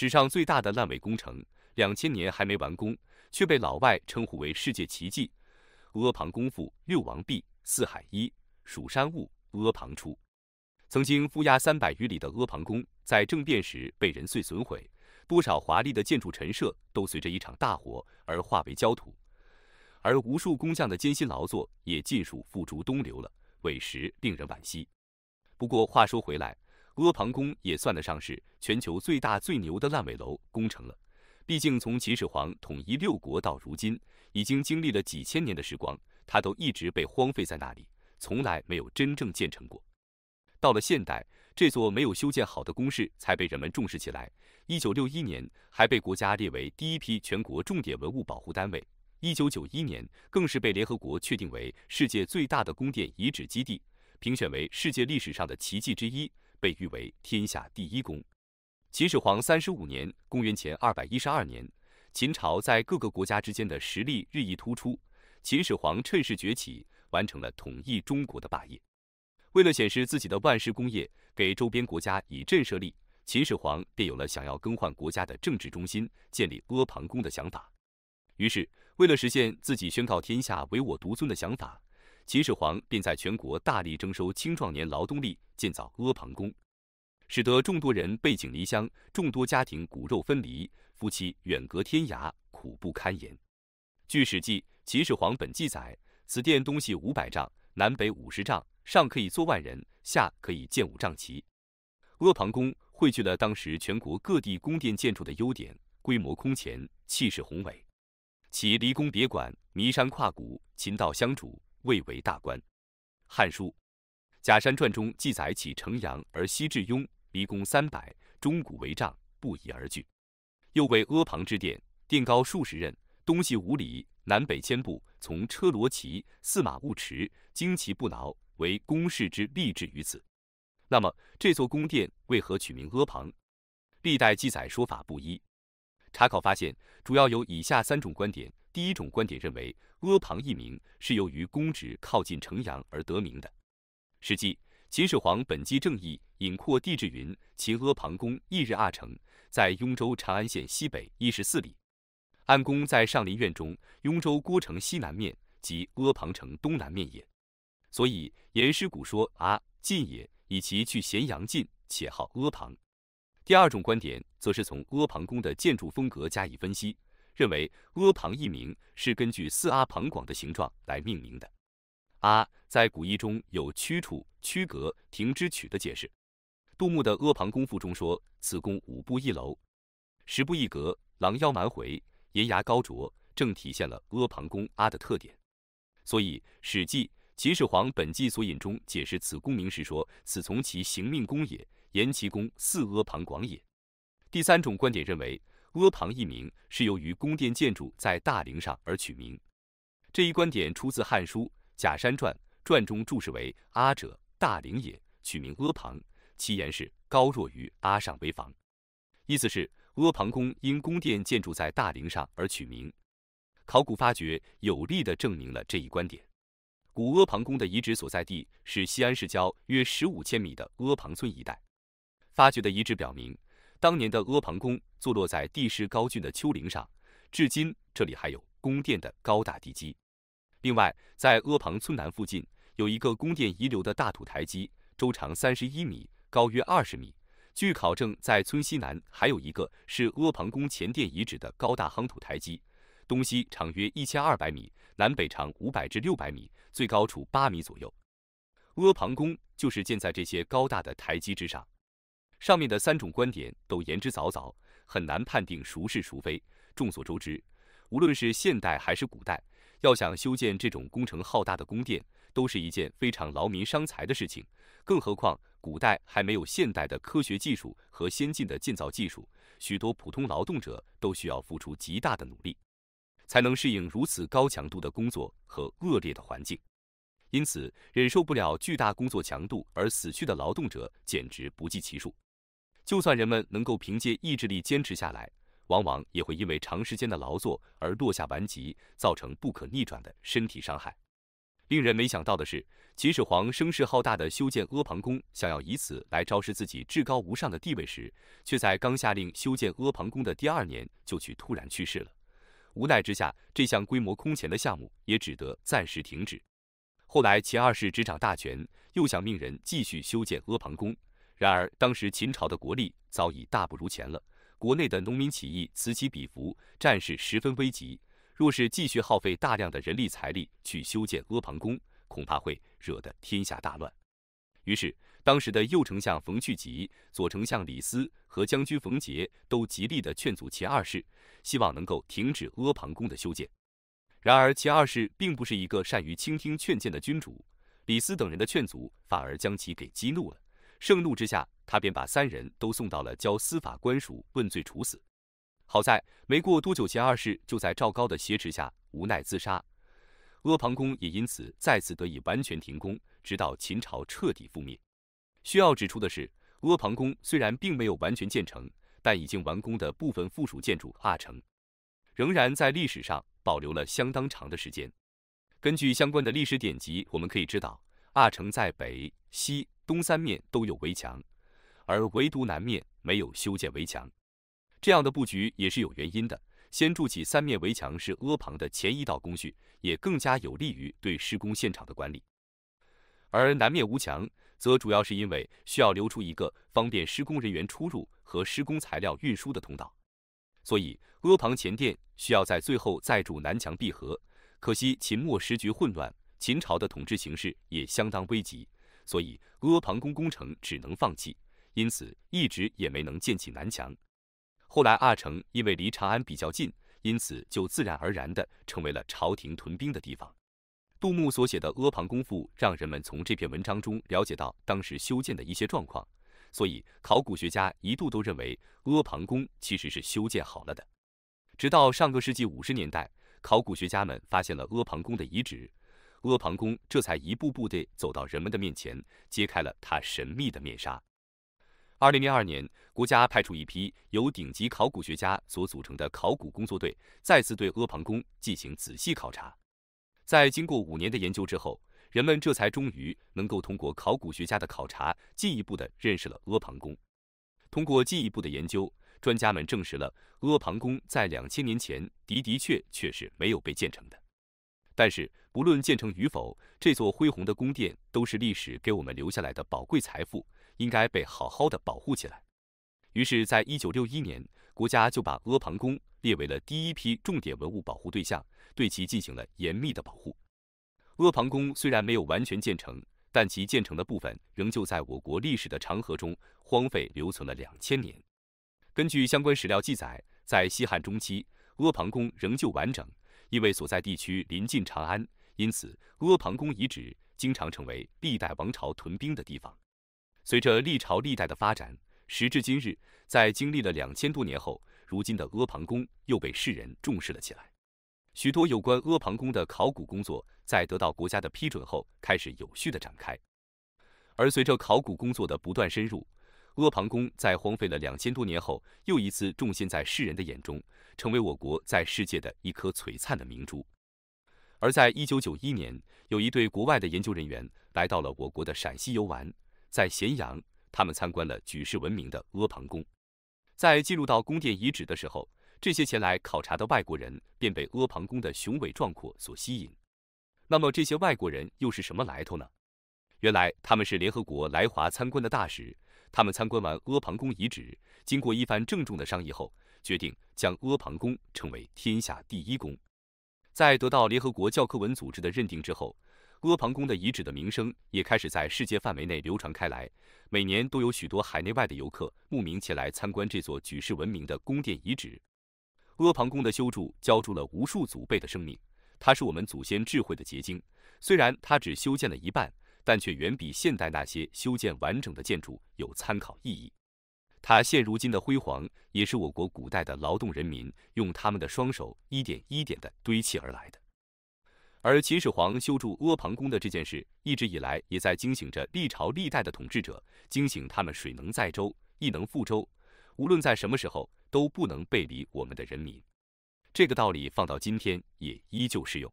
史上最大的烂尾工程，两千年还没完工，却被老外称呼为世界奇迹。阿房宫赋六王毕，四海一，蜀山兀，阿房出。曾经覆压三百余里的阿房宫，在政变时被人碎损毁，多少华丽的建筑陈设都随着一场大火而化为焦土，而无数工匠的艰辛劳作也尽数付诸东流了，委实令人惋惜。不过话说回来，阿房宫也算得上是全球最大最牛的烂尾楼工程了。毕竟从秦始皇统一六国到如今，已经经历了几千年的时光，它都一直被荒废在那里，从来没有真正建成过。到了现代，这座没有修建好的宫室才被人们重视起来。一九六一年还被国家列为第一批全国重点文物保护单位，一九九一年更是被联合国确定为世界最大的宫殿遗址基地，评选为世界历史上的奇迹之一。被誉为天下第一宫。秦始皇三十五年（公元前二百一十二年），秦朝在各个国家之间的实力日益突出。秦始皇趁势崛起，完成了统一中国的霸业。为了显示自己的万世功业，给周边国家以震慑力，秦始皇便有了想要更换国家的政治中心，建立阿房宫的想法。于是，为了实现自己宣告天下唯我独尊的想法。秦始皇便在全国大力征收青壮年劳动力建造阿房宫，使得众多人背井离乡，众多家庭骨肉分离，夫妻远隔天涯，苦不堪言。据《史记·秦始皇本记载，此殿东西五百丈，南北五十丈，上可以坐万人，下可以建五丈旗。阿房宫汇聚了当时全国各地宫殿建筑的优点，规模空前，气势宏伟。其离宫别馆，弥山跨谷，秦道相属。位为大官，《汉书·贾山传》中记载：“起城阳而西至雍，离宫三百，钟鼓为帐，不以而聚。又为阿房之殿，殿高数十仞，东西五里，南北千步。从车罗骑，驷马勿驰，旌旗不挠，为宫室之立志于此。”那么这座宫殿为何取名阿房？历代记载说法不一。查考发现，主要有以下三种观点。第一种观点认为，阿房一名是由于宫址靠近城阳而得名的。《史记》秦始皇本纪正义引括地志云：秦阿房宫一日二城，在雍州长安县西北一十四里。安宫在上林苑中，雍州郭城西南面，即阿房城东南面也。所以颜师古说阿近也，以其去咸阳近，且号阿房。第二种观点则是从阿房宫的建筑风格加以分析。认为阿房一名是根据四阿房广的形状来命名的。阿在古义中有屈处、屈阁、停之曲的解释。杜牧的《阿房宫赋》中说：“此宫五步一楼，十步一阁，廊腰蛮回，檐牙高卓，正体现了阿房宫阿的特点。所以《史记·秦始皇本纪索引》中解释此宫名时说：“此从其行命宫也，言其宫似阿房广也。”第三种观点认为。阿房一名是由于宫殿建筑在大陵上而取名，这一观点出自《汉书·贾山传》，传中注释为“阿者大陵也，取名阿房”，其言是高若于阿上为房，意思是阿房宫因宫殿建筑在大陵上而取名。考古发掘有力的证明了这一观点。古阿房宫的遗址所在地是西安市郊约十五千米的阿房村一带，发掘的遗址表明。当年的阿房宫坐落在地势高峻的丘陵上，至今这里还有宫殿的高大地基。另外，在阿房村南附近有一个宫殿遗留的大土台基，周长三十一米，高约二十米。据考证，在村西南还有一个是阿房宫前殿遗址的高大夯土台基，东西长约一千二百米，南北长五百至六百米，最高处八米左右。阿房宫就是建在这些高大的台基之上。上面的三种观点都言之凿凿，很难判定孰是孰非。众所周知，无论是现代还是古代，要想修建这种工程浩大的宫殿，都是一件非常劳民伤财的事情。更何况，古代还没有现代的科学技术和先进的建造技术，许多普通劳动者都需要付出极大的努力，才能适应如此高强度的工作和恶劣的环境。因此，忍受不了巨大工作强度而死去的劳动者简直不计其数。就算人们能够凭借意志力坚持下来，往往也会因为长时间的劳作而落下顽疾，造成不可逆转的身体伤害。令人没想到的是，秦始皇声势浩大的修建阿房宫，想要以此来昭示自己至高无上的地位时，却在刚下令修建阿房宫的第二年就去突然去世了。无奈之下，这项规模空前的项目也只得暂时停止。后来，秦二世执掌大权，又想命人继续修建阿房宫。然而，当时秦朝的国力早已大不如前了，国内的农民起义此起彼伏，战事十分危急。若是继续耗费大量的人力财力去修建阿房宫，恐怕会惹得天下大乱。于是，当时的右丞相冯去疾、左丞相李斯和将军冯劫都极力的劝阻秦二世，希望能够停止阿房宫的修建。然而，秦二世并不是一个善于倾听劝谏的君主，李斯等人的劝阻反而将其给激怒了。盛怒之下，他便把三人都送到了交司法官署问罪处死。好在没过多久，秦二世就在赵高的挟持下无奈自杀，阿房宫也因此再次得以完全停工，直到秦朝彻底覆灭。需要指出的是，阿房宫虽然并没有完全建成，但已经完工的部分附属建筑阿城，仍然在历史上保留了相当长的时间。根据相关的历史典籍，我们可以知道，阿城在北西。东三面都有围墙，而唯独南面没有修建围墙。这样的布局也是有原因的。先筑起三面围墙是阿房的前一道工序，也更加有利于对施工现场的管理。而南面无墙，则主要是因为需要留出一个方便施工人员出入和施工材料运输的通道。所以，阿房前殿需要在最后再筑南墙闭合。可惜，秦末时局混乱，秦朝的统治形势也相当危急。所以阿房宫工程只能放弃，因此一直也没能建起南墙。后来阿城因为离长安比较近，因此就自然而然的成为了朝廷屯兵的地方。杜牧所写的《阿房宫赋》让人们从这篇文章中了解到当时修建的一些状况，所以考古学家一度都认为阿房宫其实是修建好了的。直到上个世纪五十年代，考古学家们发现了阿房宫的遗址。阿房宫这才一步步地走到人们的面前，揭开了它神秘的面纱。二零零二年，国家派出一批由顶级考古学家所组成的考古工作队，再次对阿房宫进行仔细考察。在经过五年的研究之后，人们这才终于能够通过考古学家的考察，进一步地认识了阿房宫。通过进一步的研究，专家们证实了阿房宫在两千年前的的确确是没有被建成的。但是，不论建成与否，这座恢宏的宫殿都是历史给我们留下来的宝贵财富，应该被好好的保护起来。于是，在一九六一年，国家就把阿房宫列为了第一批重点文物保护对象，对其进行了严密的保护。阿房宫虽然没有完全建成，但其建成的部分仍旧在我国历史的长河中荒废留存了两千年。根据相关史料记载，在西汉中期，阿房宫仍旧完整，因为所在地区临近长安。因此，阿房宫遗址经常成为历代王朝屯兵的地方。随着历朝历代的发展，时至今日，在经历了两千多年后，如今的阿房宫又被世人重视了起来。许多有关阿房宫的考古工作，在得到国家的批准后，开始有序的展开。而随着考古工作的不断深入，阿房宫在荒废了两千多年后，又一次重现在世人的眼中，成为我国在世界的一颗璀璨的明珠。而在一九九一年，有一对国外的研究人员来到了我国的陕西游玩，在咸阳，他们参观了举世闻名的阿房宫。在进入到宫殿遗址的时候，这些前来考察的外国人便被阿房宫的雄伟壮阔所吸引。那么，这些外国人又是什么来头呢？原来他们是联合国来华参观的大使。他们参观完阿房宫遗址，经过一番郑重的商议后，决定将阿房宫称为天下第一宫。在得到联合国教科文组织的认定之后，阿房宫的遗址的名声也开始在世界范围内流传开来。每年都有许多海内外的游客慕名前来参观这座举世闻名的宫殿遗址。阿房宫的修筑浇筑了无数祖辈的生命，它是我们祖先智慧的结晶。虽然它只修建了一半，但却远比现代那些修建完整的建筑有参考意义。它现如今的辉煌，也是我国古代的劳动人民用他们的双手一点一点的堆砌而来的。而秦始皇修筑阿房宫的这件事，一直以来也在惊醒着历朝历代的统治者，惊醒他们水能载舟，亦能覆舟，无论在什么时候都不能背离我们的人民。这个道理放到今天也依旧适用。